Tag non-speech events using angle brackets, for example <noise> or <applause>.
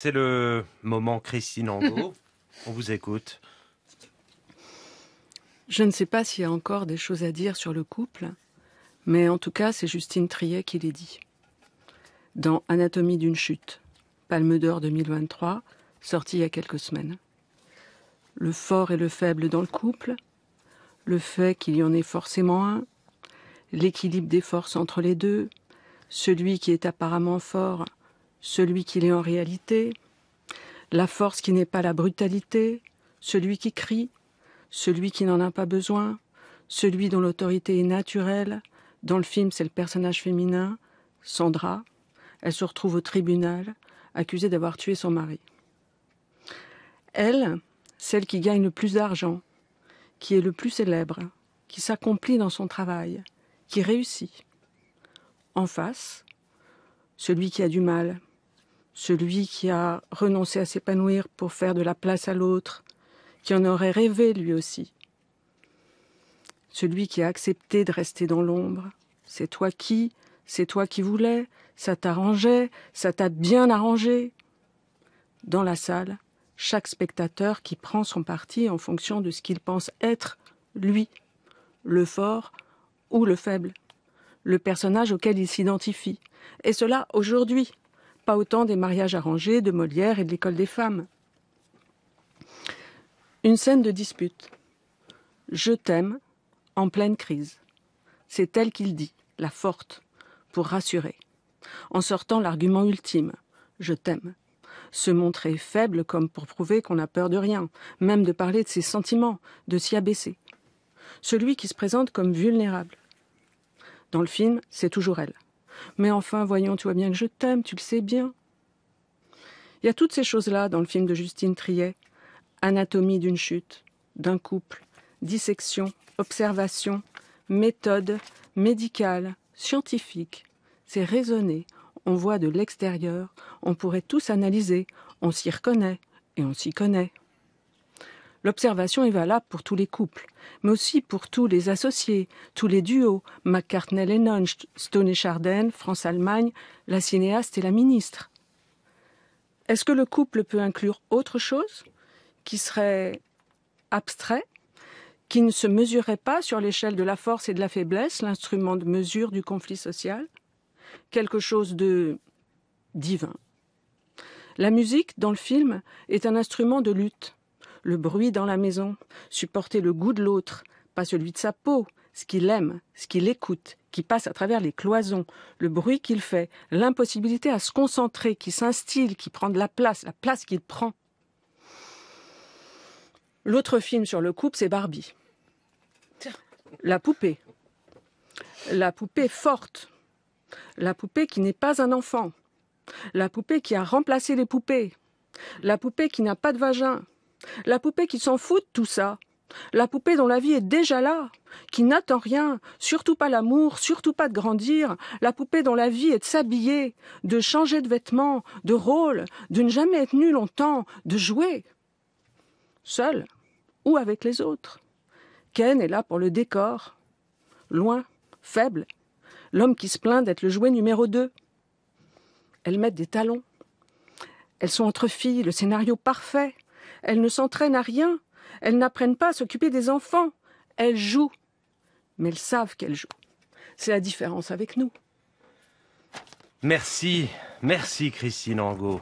C'est le moment Christine Angot. <laughs> On vous écoute. Je ne sais pas s'il y a encore des choses à dire sur le couple, mais en tout cas, c'est Justine Triet qui les dit. Dans Anatomie d'une chute, Palme d'Or 2023, sorti il y a quelques semaines. Le fort et le faible dans le couple, le fait qu'il y en ait forcément un, l'équilibre des forces entre les deux, celui qui est apparemment fort celui qui est en réalité, la force qui n'est pas la brutalité, celui qui crie, celui qui n'en a pas besoin, celui dont l'autorité est naturelle. Dans le film, c'est le personnage féminin, Sandra. Elle se retrouve au tribunal, accusée d'avoir tué son mari. Elle, celle qui gagne le plus d'argent, qui est le plus célèbre, qui s'accomplit dans son travail, qui réussit. En face, celui qui a du mal, celui qui a renoncé à s'épanouir pour faire de la place à l'autre, qui en aurait rêvé lui aussi, celui qui a accepté de rester dans l'ombre, c'est toi qui, c'est toi qui voulais, ça t'arrangeait, ça t'a bien arrangé. Dans la salle, chaque spectateur qui prend son parti en fonction de ce qu'il pense être lui, le fort ou le faible, le personnage auquel il s'identifie. Et cela aujourd'hui, pas autant des mariages arrangés, de Molière et de l'école des femmes. Une scène de dispute. Je t'aime en pleine crise. C'est elle qu'il dit, la forte, pour rassurer. En sortant l'argument ultime, je t'aime. Se montrer faible comme pour prouver qu'on a peur de rien, même de parler de ses sentiments, de s'y abaisser. Celui qui se présente comme vulnérable. Dans le film, c'est toujours elle. Mais enfin, voyons, tu vois bien que je t'aime, tu le sais bien. Il y a toutes ces choses-là dans le film de Justine Triet. Anatomie d'une chute, d'un couple, dissection, observation, méthode, médicale, scientifique. C'est raisonné, on voit de l'extérieur, on pourrait tous analyser, on s'y reconnaît et on s'y connaît. L'observation est valable pour tous les couples, mais aussi pour tous les associés, tous les duos, McCartney-Lennon, Stone et Chardin, France-Allemagne, la cinéaste et la ministre. Est-ce que le couple peut inclure autre chose qui serait abstrait, qui ne se mesurerait pas sur l'échelle de la force et de la faiblesse, l'instrument de mesure du conflit social Quelque chose de divin. La musique, dans le film, est un instrument de lutte le bruit dans la maison, supporter le goût de l'autre, pas celui de sa peau, ce qu'il aime, ce qu'il écoute, qui passe à travers les cloisons, le bruit qu'il fait, l'impossibilité à se concentrer, qui s'instille, qui prend de la place, la place qu'il prend. L'autre film sur le couple, c'est Barbie. La poupée. La poupée forte. La poupée qui n'est pas un enfant. La poupée qui a remplacé les poupées. La poupée qui n'a pas de vagin. La poupée qui s'en fout de tout ça. La poupée dont la vie est déjà là, qui n'attend rien, surtout pas l'amour, surtout pas de grandir, la poupée dont la vie est de s'habiller, de changer de vêtements, de rôle, de ne jamais être nue longtemps, de jouer, seule ou avec les autres. Ken est là pour le décor, loin, faible, l'homme qui se plaint d'être le jouet numéro deux. Elles mettent des talons. Elles sont entre filles, le scénario parfait. Elles ne s'entraînent à rien. Elles n'apprennent pas à s'occuper des enfants. Elles jouent. Mais elles savent qu'elles jouent. C'est la différence avec nous. Merci, merci Christine Angot.